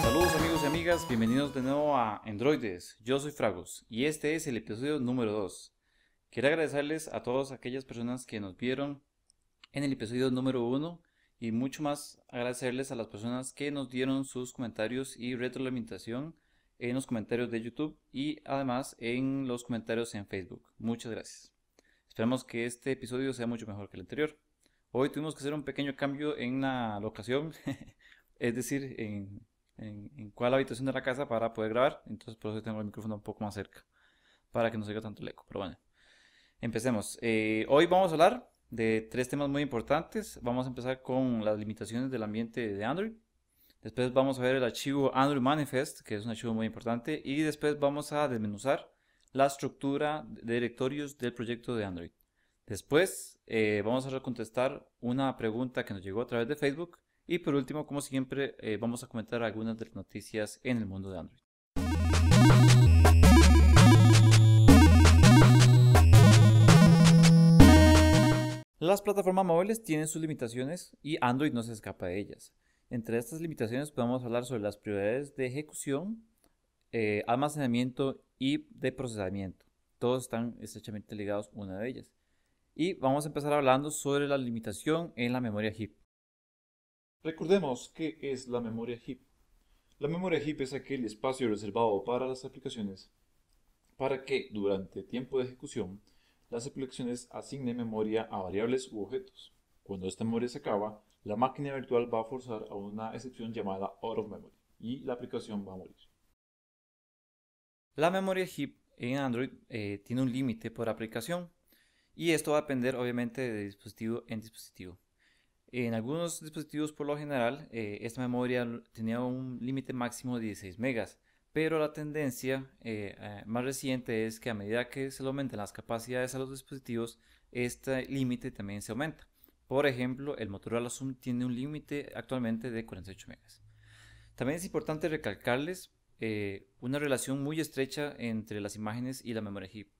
Saludos amigos y amigas, bienvenidos de nuevo a Androides, yo soy Fragos y este es el episodio número 2. Quiero agradecerles a todas aquellas personas que nos vieron en el episodio número 1 y mucho más agradecerles a las personas que nos dieron sus comentarios y retroalimentación en los comentarios de YouTube y además en los comentarios en Facebook. Muchas gracias. Esperamos que este episodio sea mucho mejor que el anterior. Hoy tuvimos que hacer un pequeño cambio en la locación, es decir, en, cuál habitación de la casa para poder grabar. Entonces por eso tengo el micrófono un poco más cerca, para que no se oiga tanto el eco. Pero bueno, empecemos. Eh, hoy vamos a hablar de tres temas muy importantes. Vamos a empezar con las limitaciones del ambiente de Android. Después vamos a ver el archivo Android Manifest, que es un archivo muy importante. Y después vamos a desmenuzar la estructura de directorios del proyecto de Android. Después eh, vamos a contestar una pregunta que nos llegó a través de Facebook. Y por último, como siempre, eh, vamos a comentar algunas de las noticias en el mundo de Android. Las plataformas móviles tienen sus limitaciones y Android no se escapa de ellas. Entre estas limitaciones podemos hablar sobre las prioridades de ejecución, eh, almacenamiento y de procesamiento. Todos están estrechamente ligados una de ellas. Y vamos a empezar hablando sobre la limitación en la memoria HIP. Recordemos qué es la memoria HIP. La memoria HIP es aquel espacio reservado para las aplicaciones para que durante tiempo de ejecución las aplicaciones asignen memoria a variables u objetos. Cuando esta memoria se acaba, la máquina virtual va a forzar a una excepción llamada out of memory y la aplicación va a morir. La memoria heap en Android eh, tiene un límite por aplicación y esto va a depender obviamente de dispositivo en dispositivo. En algunos dispositivos por lo general eh, esta memoria tenía un límite máximo de 16 megas pero la tendencia eh, eh, más reciente es que a medida que se aumentan las capacidades a los dispositivos, este límite también se aumenta. Por ejemplo, el Motorola Zoom tiene un límite actualmente de 48 MB. También es importante recalcarles eh, una relación muy estrecha entre las imágenes y la memoria HIP.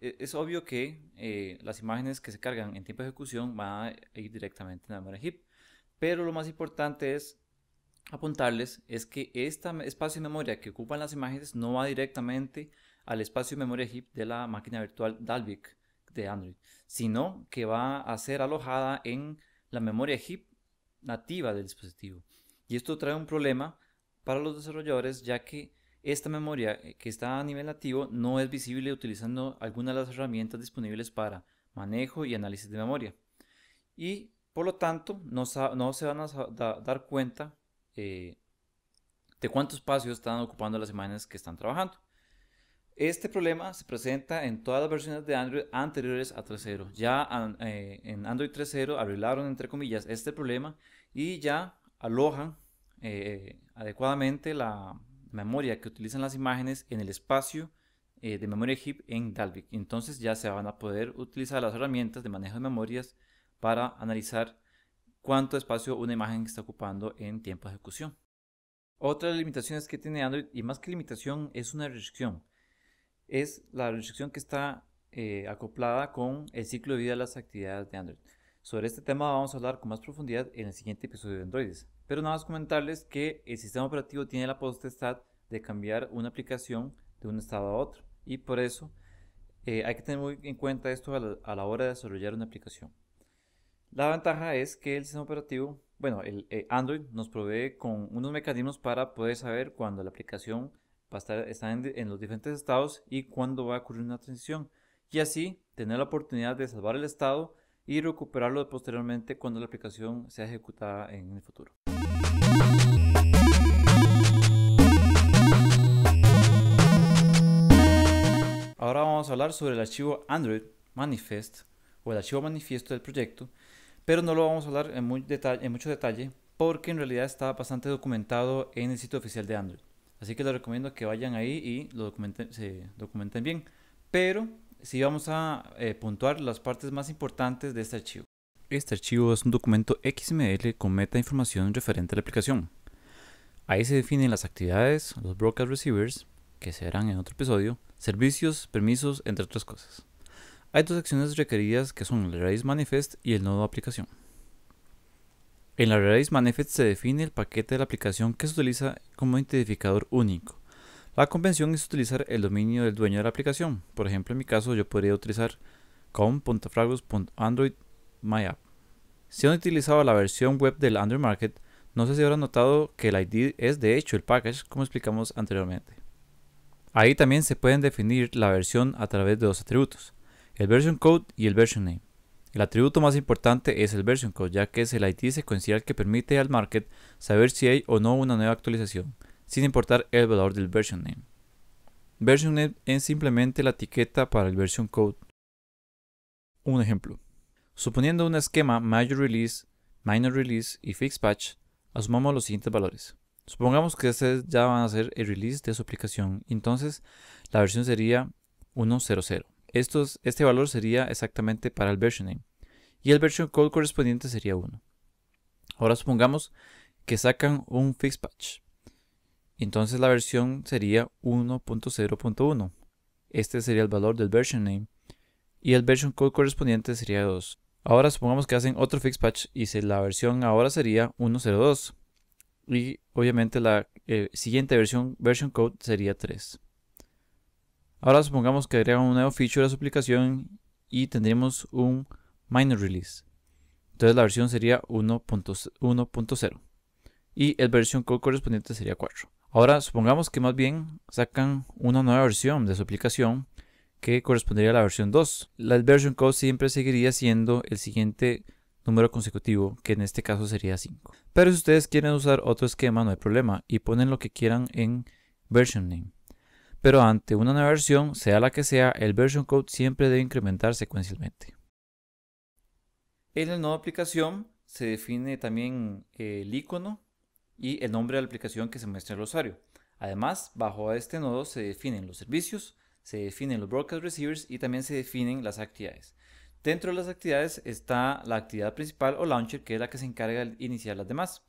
es obvio que las imágenes que se cargan en tiempo de ejecución van a ir directamente en la memoria HIP, pero lo más importante es apuntarles es que este espacio de memoria que ocupan las imágenes no va directamente al espacio de memoria heap de la máquina virtual Dalvik de Android, sino que va a ser alojada en la memoria heap nativa del dispositivo. Y esto trae un problema para los desarrolladores ya que esta memoria eh, que está a nivel nativo no es visible utilizando alguna de las herramientas disponibles para manejo y análisis de memoria. Y por lo tanto no, se van a dar cuenta eh, de cuánto espacio están ocupando las imágenes que están trabajando. Este problema se presenta en todas las versiones de Android anteriores a 3.0. Ya eh, en Android 3.0 arreglaron, entre comillas, este problema y ya alojan eh, adecuadamente la memoria que utilizan las imágenes en el espacio de memoria heap en Dalvik. Entonces ya se van a poder utilizar las herramientas de manejo de memorias para analizar cuánto espacio una imagen está ocupando en tiempo de ejecución. Otra limitación es limitaciones que tiene Android, y más que limitación, es una restricción. Es la restricción que está eh, acoplada con el ciclo de vida de las actividades de Android. Sobre este tema vamos a hablar con más profundidad en el siguiente episodio de Androides. Pero nada más comentarles que el sistema operativo tiene la potestad de cambiar una aplicación de un estado a otro. Y por eso eh, hay que tener muy en cuenta esto a la hora de desarrollar una aplicación. La ventaja es que el sistema operativo, bueno, el eh, Android nos provee con unos mecanismos para poder saber cuándo la aplicación va a estar está en, en, los diferentes estados y cuándo va a ocurrir una transición. Y así tener la oportunidad de salvar el estado y recuperarlo posteriormente cuando la aplicación sea ejecutada en el futuro. Ahora vamos a hablar sobre el archivo Android Manifest o el archivo manifiesto del proyecto pero no lo vamos a hablar en, muy en mucho detalle porque en realidad está bastante documentado en el sitio oficial de Android. Así que les recomiendo que vayan ahí y lo documenten, se documenten bien. Pero sí vamos a eh, puntuar las partes más importantes de este archivo. Este archivo es un documento XML con meta información referente a la aplicación. Ahí se definen las actividades, los broadcast receivers, que se verán en otro episodio, servicios, permisos, entre otras cosas. Hay dos acciones requeridas que son el Release Manifest y el nodo aplicación. En el Release Manifest se define el paquete de la aplicación que se utiliza como identificador único. La convención es utilizar el dominio del dueño de la aplicación. Por ejemplo, en mi caso yo podría utilizar com.fragus.android.myapp. Si han utilizado la versión web del Android Market, no sé si habrán notado que el ID es de hecho el package como explicamos anteriormente. Ahí también se pueden definir la versión a través de dos atributos el version code y el version name. El atributo más importante es el version code, ya que es el ID secuencial que permite al market saber si hay o no una nueva actualización, sin importar el valor del version name. Version name es simplemente la etiqueta para el version code. Un ejemplo. Suponiendo un esquema major release, minor release y fixed patch, asumamos los siguientes valores. Supongamos que ustedes ya van a ser el release de su aplicación, entonces la versión sería 1.00 este valor sería exactamente para el version name. Y el version code correspondiente sería 1. Ahora supongamos que sacan un fix patch. Entonces la versión sería 1.0.1. Este sería el valor del version name. Y el version code correspondiente sería 2. Ahora supongamos que hacen otro fix patch y la versión ahora sería 1.0.2. Y obviamente la eh, siguiente versión, version code, sería 3. Ahora supongamos que agregan un nuevo feature a su aplicación y tendremos un minor release. Entonces la versión sería 1.0 y el version code correspondiente sería 4. Ahora supongamos que más bien sacan una nueva versión de su aplicación que correspondería a la versión 2. La version code siempre seguiría siendo el siguiente número consecutivo, que en este caso sería 5. Pero si ustedes quieren usar otro esquema, no hay problema y ponen lo que quieran en version name pero ante una nueva versión, sea la que sea, el version code siempre debe incrementar secuencialmente. En el nodo aplicación se define también eh, el icono y el nombre de la aplicación que se muestra el usuario. Además, bajo este nodo se definen los servicios, se definen los broadcast receivers y también se definen las actividades. Dentro de las actividades está la actividad principal o launcher, que es la que se encarga de iniciar las demás.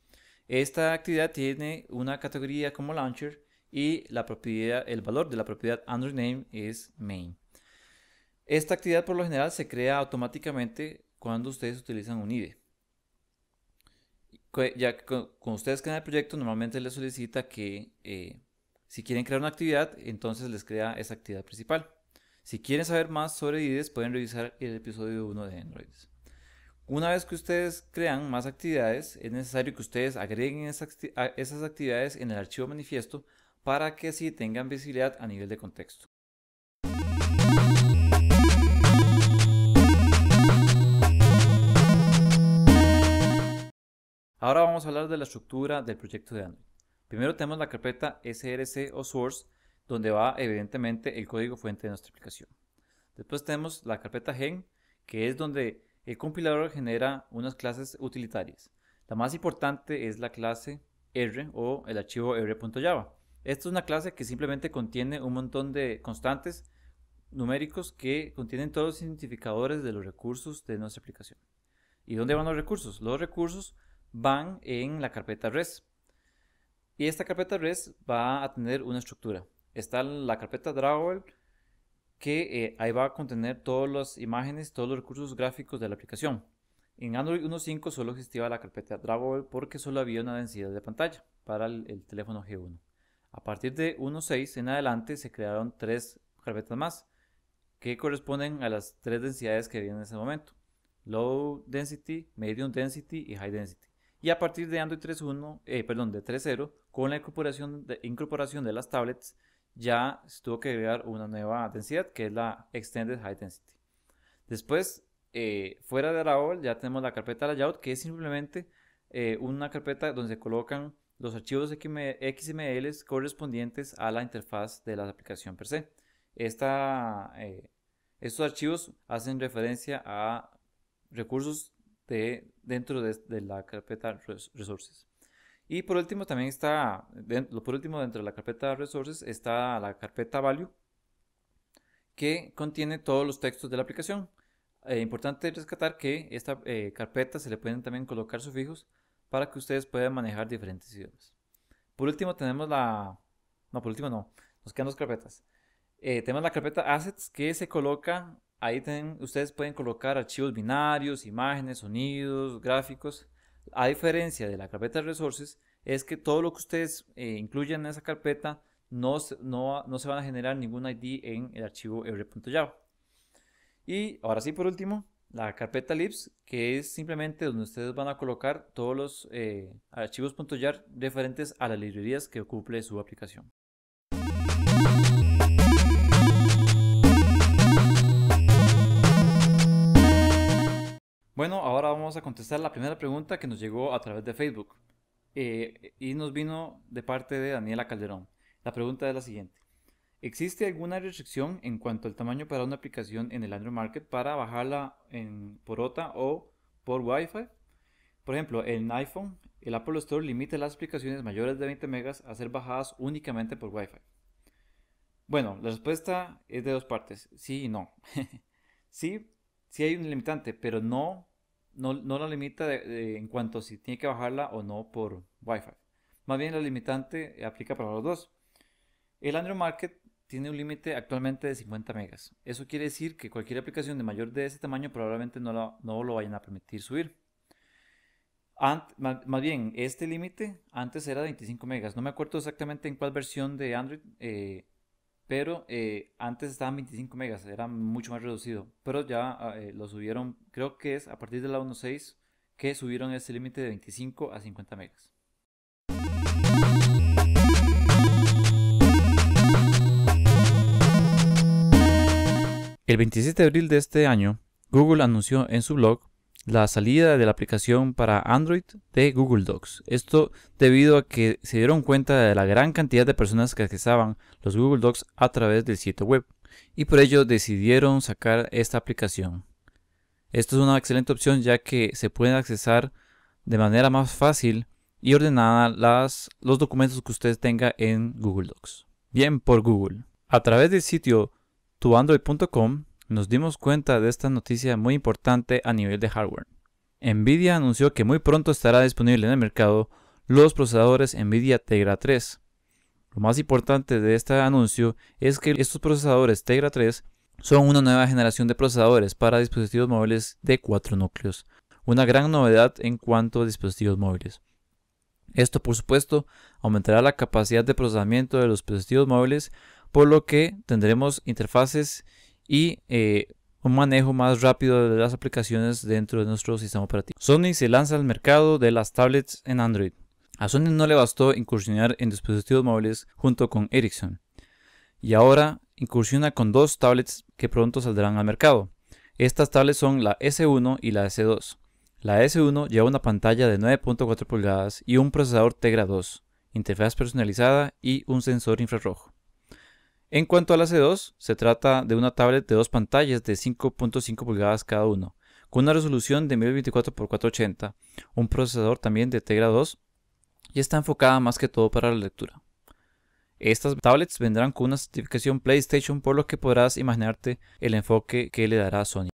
Esta actividad tiene una categoría como launcher y la propiedad, el valor de la propiedad Android Name es main. Esta actividad por lo general se crea automáticamente cuando ustedes utilizan un IDE. Ya que cuando ustedes crean el proyecto, normalmente les solicita que eh, si quieren crear una actividad, entonces les crea esa actividad principal. Si quieren saber más sobre IDEs, pueden revisar el episodio 1 de Android. Una vez que ustedes crean más actividades, es necesario que ustedes agreguen esas actividades en el archivo manifiesto para que sí tengan visibilidad a nivel de contexto. Ahora vamos a hablar de la estructura del proyecto de Android. Primero tenemos la carpeta src o source, donde va evidentemente el código fuente de nuestra aplicación. Después tenemos la carpeta gen, que es donde el compilador genera unas clases utilitarias. La más importante es la clase R o el archivo r.java, esta es una clase que simplemente contiene un montón de constantes numéricos que contienen todos los identificadores de los recursos de nuestra aplicación. ¿Y dónde van los recursos? Los recursos van en la carpeta res. Y esta carpeta res va a tener una estructura. Está la carpeta drawable que eh, ahí va a contener todas las imágenes, todos los recursos gráficos de la aplicación. En Android 1.5 solo existía la carpeta drawable porque solo había una densidad de pantalla para el teléfono G1. A partir de 1.6 en adelante se crearon tres carpetas más que corresponden a las tres densidades que vienen en ese momento. Low Density, Medium Density y High Density. Y a partir de Android 3.0, eh, con la incorporación de, las tablets, ya se tuvo que crear una nueva densidad que es la Extended High Density. Después, eh, fuera de la ya tenemos la carpeta layout que es simplemente eh, una carpeta donde se colocan los archivos XML correspondientes a la interfaz de la aplicación per se. Eh, estos archivos hacen referencia a recursos de, dentro de, la carpeta Resources. Y por último también está, por último dentro de la carpeta Resources está la carpeta Value que contiene todos los textos de la aplicación. Eh, importante rescatar que esta eh, carpeta se le pueden también colocar sufijos para que ustedes puedan manejar diferentes idiomas. Por último tenemos la... No, por último no. Nos quedan dos carpetas. Eh, tenemos la carpeta Assets que se coloca... Ahí ustedes pueden colocar archivos binarios, imágenes, sonidos, gráficos. A diferencia de la carpeta Resources, es que todo lo que ustedes incluyen eh, incluyan en esa carpeta no, se van a generar ningún ID en el archivo Java. Y ahora sí, por último, la carpeta libs, que es simplemente donde ustedes van a colocar todos los eh, archivos .jar referentes a las librerías que ocupe su aplicación. Bueno, ahora vamos a contestar la primera pregunta que nos llegó a través de Facebook eh, y nos vino de parte de Daniela Calderón. La pregunta es la siguiente. ¿Existe alguna restricción en cuanto al tamaño para una aplicación en el Android Market para bajarla por OTA o por Wi-Fi? Por ejemplo, en iPhone, el Apple Store limita las aplicaciones mayores de 20 megas a ser bajadas únicamente por Wi-Fi. Bueno, la respuesta es de dos partes, sí y no. sí, sí hay un limitante, pero no, no, la limita en cuanto a si tiene que bajarla o no por Wi-Fi. Más bien la limitante aplica para los dos. El Android Market tiene un límite actualmente de 50 megas. Eso quiere decir que cualquier aplicación de mayor de ese tamaño probablemente no lo, vayan a permitir subir. más, bien, este límite antes era de 25 megas. No me acuerdo exactamente en cuál versión de Android, eh, pero eh, antes estaban 25 megas, era mucho más reducido. Pero ya ah, eh, lo subieron, creo que es a partir de la 1.6 que subieron ese límite de 25 a 50 megas. El 27 de abril de este año, Google anunció en su blog la salida de la aplicación para Android de Google Docs. Esto debido a que se dieron cuenta de la gran cantidad de personas que accesaban los Google Docs a través del sitio web y por ello decidieron sacar esta aplicación. Esto es una excelente opción ya que se pueden accesar de manera más fácil y ordenada las, los documentos que usted tenga en Google Docs. Bien por Google. A través del sitio tuandroid.com nos dimos cuenta de esta noticia muy importante a nivel de hardware. Nvidia anunció que muy pronto estará disponible en el mercado los procesadores Nvidia Tegra 3. Lo más importante de este anuncio es que estos procesadores Tegra 3 son una nueva generación de procesadores para dispositivos móviles de 4 núcleos, una gran novedad en cuanto a dispositivos móviles. Esto, por supuesto, aumentará la capacidad de procesamiento de los dispositivos móviles por lo que tendremos interfaces y eh, un manejo más rápido de las aplicaciones dentro de nuestro sistema operativo. Sony se lanza al mercado de las tablets en Android. A Sony no le bastó incursionar en dispositivos móviles junto con Ericsson. Y ahora incursiona con dos tablets que pronto saldrán al mercado. Estas tablets son la S1 y la S2. La S1 lleva una pantalla de 9.4 pulgadas y un procesador Tegra 2, interfaz personalizada y un sensor infrarrojo. En cuanto a la C2, se trata de una tablet de dos pantallas de 5.5 pulgadas cada uno, con una resolución de 1024x480, un procesador también de Tegra 2 y está enfocada más que todo para la lectura. Estas tablets vendrán con una certificación PlayStation por lo que podrás imaginarte el enfoque que le dará Sony.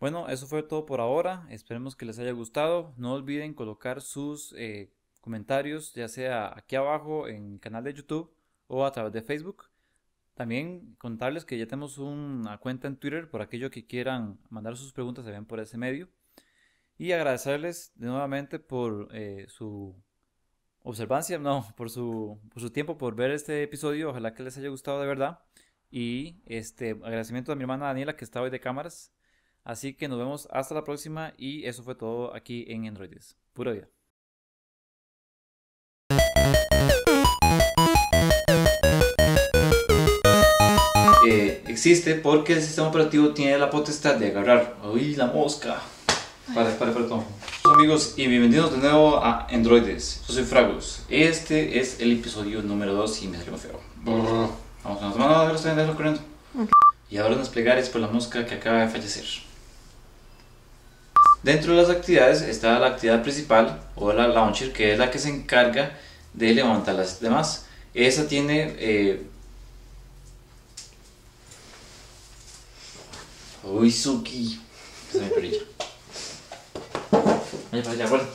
Bueno, eso fue todo por ahora. Esperemos que les haya gustado. No olviden colocar sus eh, comentarios ya sea aquí abajo en el canal de YouTube o a través de Facebook. También contarles que ya tenemos una cuenta en Twitter por aquello que quieran mandar sus preguntas, se ven por ese medio. Y agradecerles nuevamente por eh, su observancia, no, por su, por su tiempo, por ver este episodio. Ojalá que les haya gustado de verdad. Y este agradecimiento a mi hermana Daniela que está hoy de cámaras. Así que nos vemos hasta la próxima y eso fue todo aquí en Androides. Pura vida. existe porque el sistema operativo tiene la potestad de agarrar. ¡Uy, la mosca! Vale, vale, perdón. Amigos y bienvenidos de nuevo a Androides. Yo soy Fragus. Este es el episodio número 2 y me salió feo. Vamos a las manos, a ver, corriendo. Y ahora nos plegares por la mosca que acaba de fallecer. Dentro de las actividades está la actividad principal o la launcher, que es la que se encarga de levantar las demás. Esa tiene eh, Oui, Oisuki. Vous savez pas le dire. Allez, parlez de voilà.